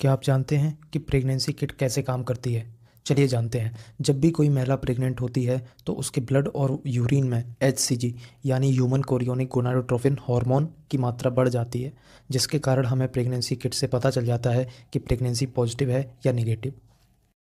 क्या आप जानते हैं कि प्रेगनेंसी किट कैसे काम करती है चलिए जानते हैं जब भी कोई महिला प्रेग्नेंट होती है तो उसके ब्लड और यूरिन में एच यानी ह्यूमन कोरियोनिक गोनाडोट्रोफिन हार्मोन की मात्रा बढ़ जाती है जिसके कारण हमें प्रेगनेंसी किट से पता चल जाता है कि प्रेगनेंसी पॉजिटिव है या नेगेटिव